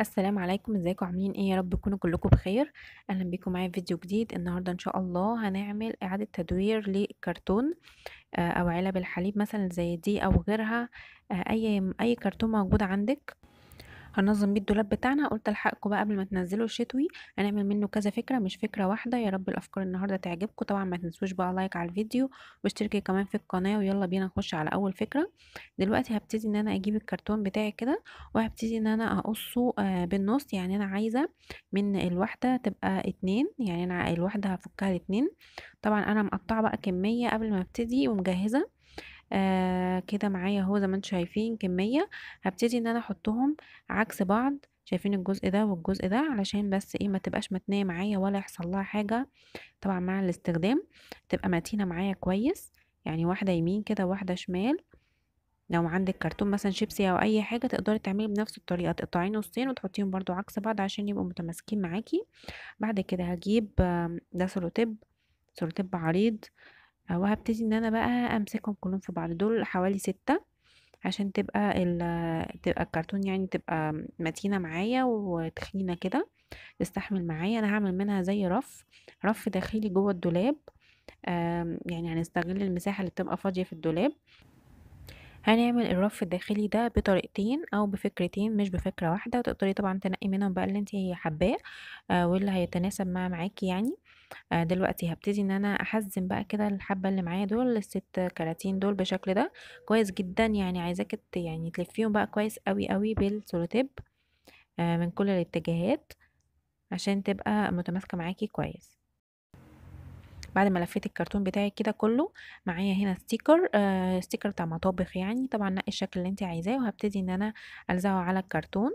السلام عليكم ازيكم عاملين ايه يا رب تكونوا كلكم بخير اهلا بيكم معايا في فيديو جديد النهارده ان شاء الله هنعمل اعاده تدوير للكرتون آه، او علب الحليب مثلا زي دي او غيرها آه، اي اي كرتون موجود عندك هنظم بيه الدولاب بتاعنا قلت الحقكم بقى قبل ما تنزلوا الشتوي هنعمل منه كذا فكره مش فكره واحده يا رب الافكار النهارده تعجبكم طبعا ما تنسوش بقى لايك على الفيديو واشتركي كمان في القناه ويلا بينا نخش على اول فكره دلوقتي هبتدي ان انا اجيب الكرتون بتاعي كده وهبتدي ان انا اقصه آه، بالنص يعني انا عايزه من الواحده تبقى اتنين يعني انا الواحده هفكها لاتنين طبعا انا مقطعه بقى كميه قبل ما ابتدي ومجهزه آه كده معايا اهو زي ما انتم شايفين كمية هبتدي ان انا احطهم عكس بعض شايفين الجزء ده والجزء ده علشان بس ايه ما تبقاش متنية معايا ولا يحصل لها حاجة طبعا مع الاستخدام تبقى متينة معايا كويس يعني واحدة يمين كده واحدة شمال لو عندك كرتون مثلا شيبسي او اي حاجه تقدري تعملي بنفس الطريقه تقطعيه نصين وتحطيهم برضو عكس بعض عشان يبقوا متماسكين معاكي بعد كده هجيب ده سلوتيب سلوتيب عريض وهبتدي ان انا بقى امسكهم كلهم في بعض دول حوالي ستة عشان تبقى ال تبقى الكرتون يعني تبقى متينة معايا وتخينة كده تستحمل معايا انا هعمل منها زي رف رف داخلي جوه الدولاب يعني هنستغل المساحة اللي بتبقى فاضية في الدولاب هنعمل الرف الداخلي ده بطريقتين او بفكرتين مش بفكره واحده وتقدري طبعا تنقي منهم بقى اللي انت حباه آه، واللي هيتناسب مع معاكي يعني آه، دلوقتي هبتدي ان انا احزم بقى كده الحبه اللي معايا دول الست كراتين دول بالشكل ده كويس جدا يعني عايزاك يعني تلفيهم بقى كويس قوي قوي بالسولوتيب آه، من كل الاتجاهات عشان تبقى متماسكه معاكي كويس بعد ما لفيت الكرتون بتاعي كده كله معايا هنا ستيكر آه ستيكر بتاع مطابخ يعني طبعا نقي الشكل اللي انت عايزاه وهبتدي ان انا الزقه على الكرتون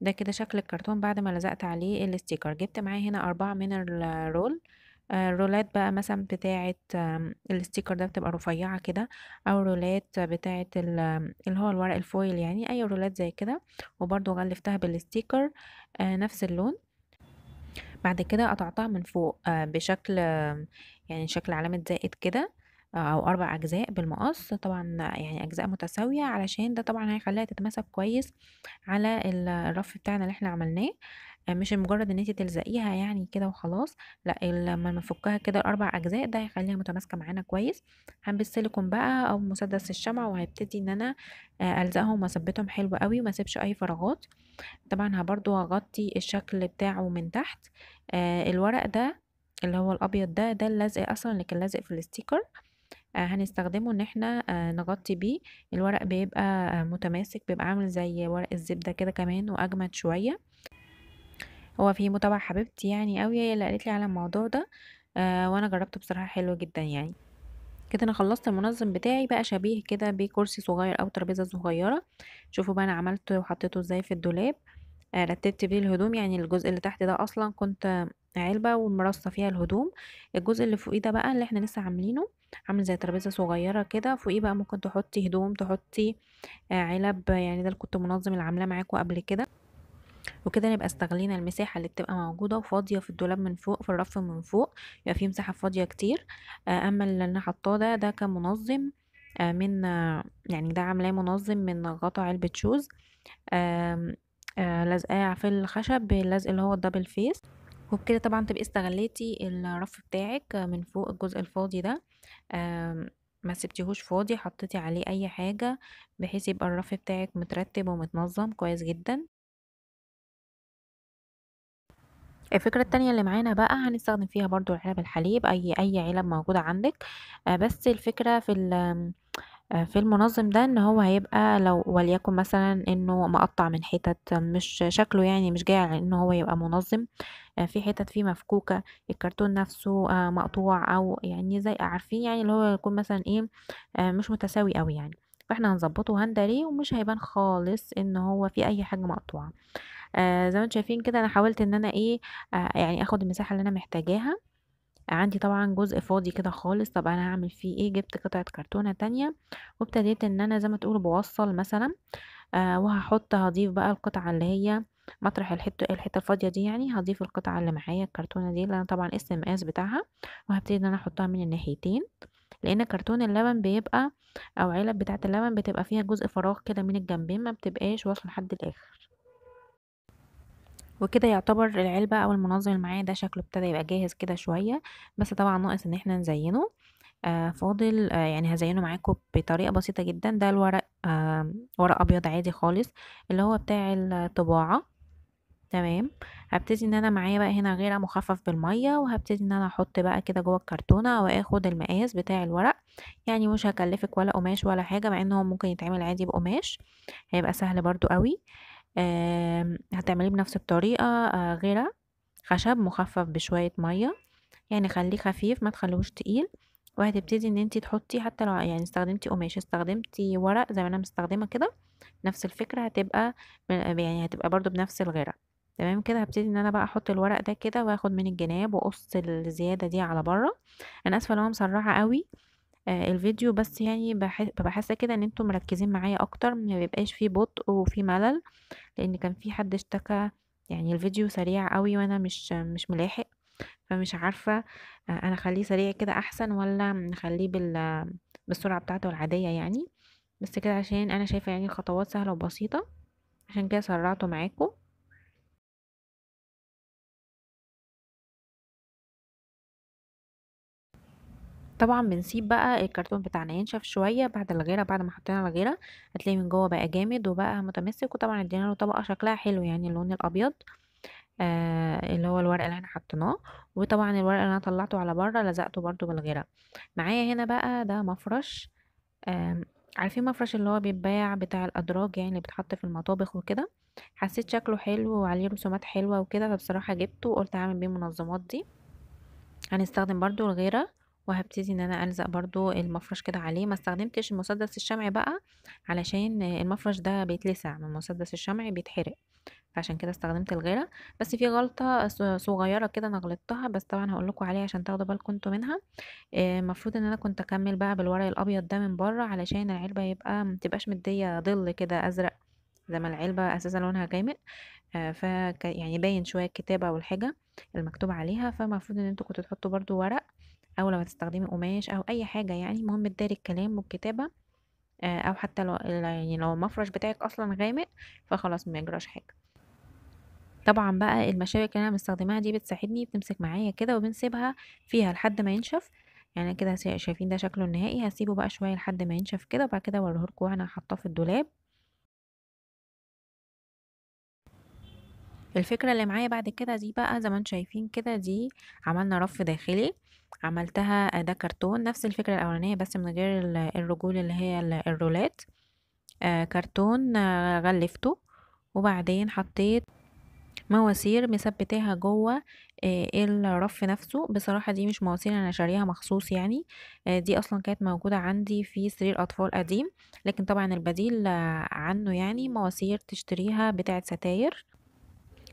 ده كده شكل الكرتون بعد ما لزقت عليه الستيكر جبت معايا هنا أربعة من الرول آه، الرولات بقى مثلا بتاعة الستيكر ده بتبقى رفيعة كده أو رولات بتاعة اللي هو الورق الفويل يعني أي رولات زي كده وبرضو غلفتها بالستيكر آه، نفس اللون بعد كده قطعتها من فوق آه، بشكل يعني شكل علامة زائد كده أو أربع أجزاء بالمقص طبعا يعني أجزاء متساوية علشان ده طبعا هيخليها تتمسك كويس على الرف بتاعنا اللي احنا عملناه آه، مش مجرد ان انت تلزقيها يعني كده وخلاص لا لما نفكها كده الاربع اجزاء ده هيخليها متماسكه معانا كويس السيليكون بقى او مسدس الشمع وهيبتدي ان انا آه، الزقهم واثبتهم حلو قوي وما اسيبش اي فراغات طبعا برضو هغطي الشكل بتاعه من تحت آه، الورق ده اللي هو الابيض ده ده اللزق اصلا اللي كان لازق في الستيكر آه، هنستخدمه ان احنا آه، نغطي بيه الورق بيبقى آه، متماسك بيبقى عامل زي ورق الزبدة كده كمان واجمد شوية هو في متابعة حبيبتي يعني قوي هي اللي قالت لي على الموضوع ده وانا جربته بصراحة حلو جدا يعني كده انا خلصت المنظم بتاعي بقى شبيه كده بكرسي صغير او ترابيزه صغيره شوفوا بقى انا عملته وحطيته ازاي في الدولاب رتبت بيه الهدوم يعني الجزء اللي تحت ده اصلا كنت علبه ومرصه فيها الهدوم الجزء اللي فوقيه ده بقى اللي احنا لسه عاملينه عامل زي ترابيزه صغيره كده فوقيه بقى ممكن تحطي هدوم تحطي آه، علب يعني ده اللي كنت منظم اللي عاملاه معاكم قبل كده وكده نبقى استغلينا المساحه اللي بتبقى موجوده وفاضيه في الدولاب من فوق في الرف من فوق يبقى في مساحه فاضيه كتير آه، اما اللي انا حطاه ده ده كان منظم آه، من يعني ده عاملاه منظم من غطا علبه شوز لازقاه في الخشب باللزق اللي هو الدبل فيس وبكده طبعا تبقي استغليتي الرف بتاعك من فوق الجزء الفاضي ده آمم، ما سبتيهوش فاضي، حطيتي عليه أي حاجة بحيث يبقى الرف بتاعِك مترتب ومتنظم كويس جدًا. الفكرة التانية اللي معانا بقى هنستخدم فيها برضو علب الحليب، أي أي علب موجودة عندِك، آه، بس الفكرة في آه، في المنظم ده إن هو هيبقى لو وليكن مثلًا إنه مقطّع من حتت، مش شكله يعني مش جاي على إن هو يبقى منظم. آه، في حتت فيه مفكوكة الكرتون نفسه آه، مقطوع او يعني زي عارفين يعني اللي هو يكون مثلا ايه آه، مش متساوي قوي يعني فاحنا هنظبطه هندليه ومش هيبان خالص ان هو في اي حاجة مقطوعة آه زي ما انتم شايفين كده انا حاولت ان انا ايه آه يعني اخد المساحة اللي انا محتاجاها عندي طبعا جزء فاضي كده خالص طب انا هعمل فيه ايه جبت قطعة كرتونة تانية وابتديت ان انا زي ما تقولوا بوصل مثلا آه وهحط هضيف بقى القطعة اللي هي مطرح الحته الحته الفاضيه دي يعني هضيف القطعه اللي معايا الكرتونه دي اللي انا طبعا قست المقاس بتاعها وهبتدي ان انا احطها من الناحيتين لان كرتون اللبن بيبقى او علب بتاعه اللبن بتبقى فيها جزء فراغ كده من الجنبين ما بتبقاش واصل لحد الاخر وكده يعتبر العلبه او المنظم اللي معايا ده شكله ابتدى يبقى جاهز كده شويه بس طبعا ناقص ان احنا نزينه آه فاضل آه يعني هزينه معاكم بطريقه بسيطه جدا ده الورق آه ورق ابيض عادي خالص اللي هو بتاع الطباعه تمام هبتدي ان انا معايا بقى هنا غيره مخفف بالميه وهبتدي ان انا احط بقى كده جوه الكرتونه واخد المقاس بتاع الورق يعني مش هكلفك ولا قماش ولا حاجه مع ان هو ممكن يتعمل عادي بقماش هيبقى سهل برضو قوي آه هتعمليه بنفس الطريقه آه غيره خشب مخفف بشويه ميه يعني خليه خفيف ما تخلوش تقيل وهتبتدي ان انت تحطي حتى لو يعني استخدمتي قماش استخدمتي ورق زي ما انا مستخدمه كده نفس الفكره هتبقى يعني هتبقى برضو بنفس الغيره تمام كده هبتدي ان انا بقى احط الورق ده كده واخد من الجناب واقص الزياده دي على بره انا اسفه لو انا مسرعه قوي آه الفيديو بس يعني بحس كده ان انتم مركزين معايا اكتر ما بيبقاش فيه بطء وفيه ملل لان كان في حد اشتكى يعني الفيديو سريع قوي وانا مش مش ملاحق فمش عارفه آه انا اخليه سريع كده احسن ولا نخليه بال بالسرعه بتاعته العاديه يعني بس كده عشان انا شايفه يعني الخطوات سهله وبسيطه عشان كده سرعته معاكم طبعا بنسيب بقى الكرتون بتاعنا ينشف شويه بعد الغيره بعد ما حطينا الغيره هتلاقي من جوه بقى جامد وبقى متمسك وطبعا ادينا له طبقه شكلها حلو يعني اللون الابيض آه اللي هو الورق اللي احنا حطيناه وطبعا الورق اللي انا طلعته على بره لزقته برده بالغيره معايا هنا بقى ده مفرش آه عارفين مفرش اللي هو بيتباع بتاع الادراج يعني اللي بيتحط في المطابخ وكده حسيت شكله حلو وعليه رسومات حلوه وكده فبصراحه جبته وقلت هعمل بيه المنظمات دي هنستخدم برده الغيره وهبتدي ان انا الزق برضو المفرش كده عليه ما استخدمتش المسدس الشمعي بقى علشان المفرش ده بيتلسع من المسدس الشمعي بيتحرق فعشان كده استخدمت الغيره بس في غلطه صغيره كده انا غلطتها بس طبعا هقول لكم عليها عشان تاخدوا بالكم انتوا منها آه، المفروض ان انا كنت اكمل بقى بالورق الابيض ده من بره علشان العلبه يبقى متبقاش مديه ظل كده ازرق زي ما العلبه اساسا لونها غامق آه، ف يعني باين شويه الكتابه والحاجه المكتوب عليها فالمفروض ان انتوا كنتوا تحطوا برضو ورق او لو هتستخدمي قماش او اي حاجه يعني المهم تداري الكلام والكتابه آه، او حتى لو يعني لو المفرش بتاعك اصلا غامق فخلاص ما يجراش حاجه طبعا بقى المشابك اللي انا مستخدماها دي بتساعدني بتمسك معايا كده وبنسيبها فيها لحد ما ينشف يعني كده شايفين ده شكله النهائي هسيبه بقى شويه لحد ما ينشف كده وبعد كده لكم وانا حاطاه في الدولاب الفكرة اللي معايا بعد كده دي بقى زي ما انتم شايفين كده دي عملنا رف داخلي عملتها آه، ده كرتون نفس الفكرة الأولانية بس من غير الرجول اللي هي الرولات آه كرتون آه غلفته وبعدين حطيت مواسير مثبتاها جوه آه، الرف نفسه بصراحة دي مش مواسير أنا شاريها مخصوص يعني آه، دي أصلا كانت موجودة عندي في سرير أطفال قديم لكن طبعا البديل عنه يعني مواسير تشتريها بتاعة ستاير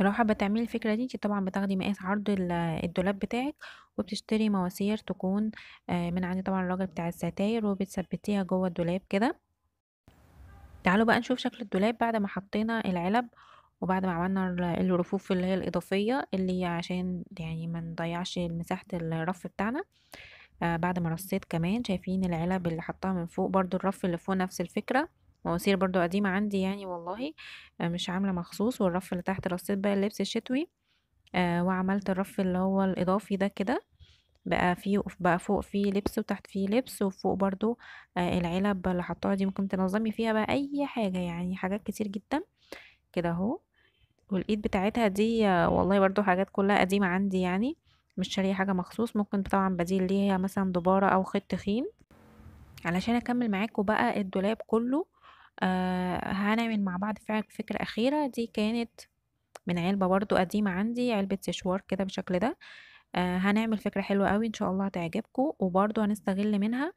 فلو حابة تعملي الفكرة دي انت طبعا بتاخدي مقاس عرض الدولاب بتاعك وبتشتري مواسير تكون آه، من عندي طبعا الراجل بتاع الستاير وبتثبتيها جوه الدولاب كده تعالوا بقى نشوف شكل الدولاب بعد ما حطينا العلب وبعد ما عملنا الرفوف اللي هي الإضافية اللي هي عشان يعني ما نضيعش مساحة الرف بتاعنا آه، بعد ما رصيت كمان شايفين العلب اللي حطها من فوق برضو الرف اللي فوق نفس الفكرة مواسير برضو قديمة عندي يعني والله آه، مش عاملة مخصوص والرف اللي تحت رصيت بقى اللبس الشتوي آه، وعملت الرف اللي هو الإضافي ده كده بقى فيه بقى فوق فيه لبس وتحت فيه لبس وفوق برضو آه، العلب اللي حطاها دي ممكن تنظمي فيها بقى أي حاجة يعني حاجات كتير جدا كده اهو والايد بتاعتها دي والله برضو حاجات كلها قديمة عندي يعني مش شارية حاجة مخصوص ممكن طبعا بديل ليها مثلا دبارة او خيط تخين علشان اكمل معاكم بقى الدولاب كله آه هنعمل مع بعض فع فكرة أخيرة، دي كانت من علبة برضو قديمة عندي، علبة سيشوار كده بالشكل ده، آه هنعمل فكرة حلوة أوي إن شاء الله هتعجبكم، وبرضو هنستغل منها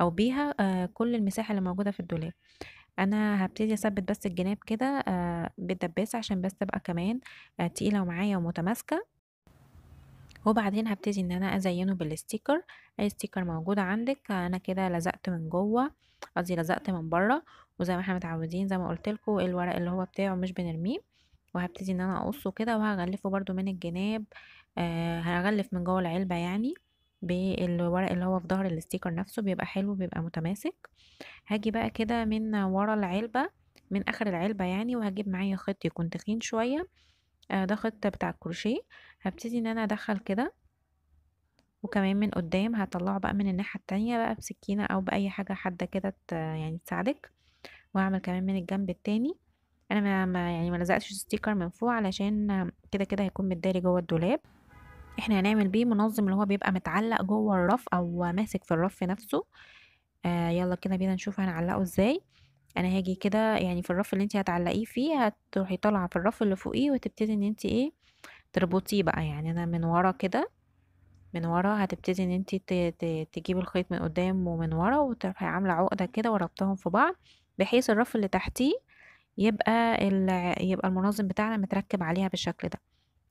أو بيها آه كل المساحة اللي موجودة في الدولاب. أنا هبتدي أثبت بس الجناب كده آه بالدباسة عشان بس تبقى كمان آه تقيلة ومعايا ومتماسكة. وبعدين هبتدي إن أنا أزينه بالستيكر، أي ستيكر موجود عندِك، أنا كده لزقت من جوّه، قصدي لزقت من برّه. وزي ما احنا متعودين زي ما قلت لكم الورق اللي هو بتاعه مش بنرميه وهبتدي ان انا اقصه كده وهغلفه برده من الجناب آه هغلف من جوه العلبه يعني بالورق اللي هو في ظهر الاستيكر نفسه بيبقى حلو بيبقى متماسك هاجي بقى كده من ورا العلبه من اخر العلبه يعني وهجيب معايا خيط يكون تخين شويه آه ده خيط بتاع الكروشيه هبتدي ان انا ادخل كده وكمان من قدام هطلعه بقى من الناحيه التانية بقى بسكينه او باي حاجه حاده كده يعني تساعدك واعمل كمان من الجنب التاني انا ما, يعني ما لزقتش ستيكر من فوق علشان كده كده هيكون متداري جوه الدولاب احنا هنعمل بيه منظم اللي هو بيبقى متعلق جوه الرف او ماسك في الرف نفسه آه يلا كده بينا نشوف هنعلقه ازاي انا هاجي كده يعني في الرف اللي انت هتعلقيه فيه هتروحي طالعه في الرف اللي فوقيه وتبتدي ان انت ايه تربطيه بقى يعني انا من ورا كده من ورا هتبتدي ان انت تجيبي الخيط من قدام ومن ورا وتروحي عامله عقده كده وربطهم في بعض بحيث الرف اللي تحتيه يبقى يبقى المنظم بتاعنا متركب عليها بالشكل ده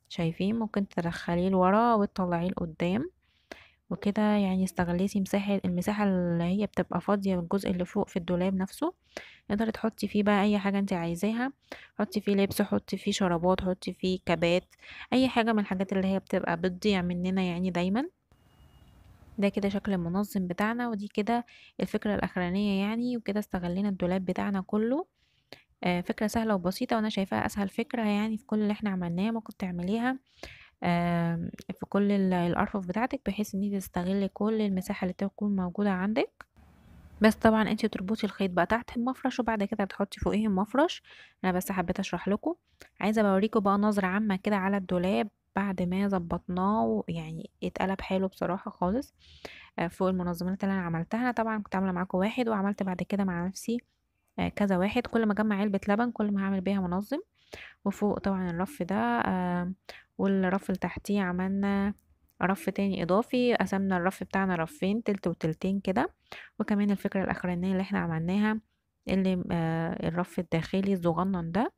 شايفين ممكن تدخليه لورا وتطلعيه لقدام وكده يعني استغليتي مساحة المساحة اللي هي بتبقى فاضية الجزء اللي فوق في الدولاب نفسه تقدري تحطي فيه بقى اي حاجة انت عايزاها حطي فيه لبس حطي فيه شرابات حطي فيه كبات اي حاجة من الحاجات اللي هي بتبقى بتضيع مننا يعني دايما ده كده شكل المنظم بتاعنا ودي كده الفكرة الأخرانية يعني وكده استغلينا الدولاب بتاعنا كله آه فكرة سهلة وبسيطة وأنا شايفاها أسهل فكرة يعني في كل اللي احنا عملناه ممكن تعمليها آه في كل الأرفف بتاعتك بحيث ان انت تستغلي كل المساحة اللي تكون موجودة عندك بس طبعا انت تربطي الخيط بقى تحت المفرش وبعد كده بتحطي فوقيه المفرش انا بس حبيت اشرح لكم عايزه بوريكم بقى نظره عامه كده على الدولاب بعد ما ظبطناه يعني اتقلب حاله بصراحة خالص آه، فوق المنظمات اللي انا عملتها انا طبعا كنت عاملة معاكم واحد وعملت بعد كده مع نفسي آه، كذا واحد كل ما اجمع علبة لبن كل ما هعمل بيها منظم وفوق طبعا الرف ده آه، والرف اللي تحتيه عملنا رف تاني اضافي قسمنا الرف بتاعنا رفين تلت وتلتين كده وكمان الفكرة الاخرانية اللي احنا عملناها اللي الرف الداخلي الصغنن ده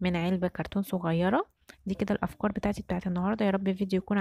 من علبة كرتون صغيرة دي كده الافكار بتاعتي بتاعت النهارده يا رب الفيديو يكون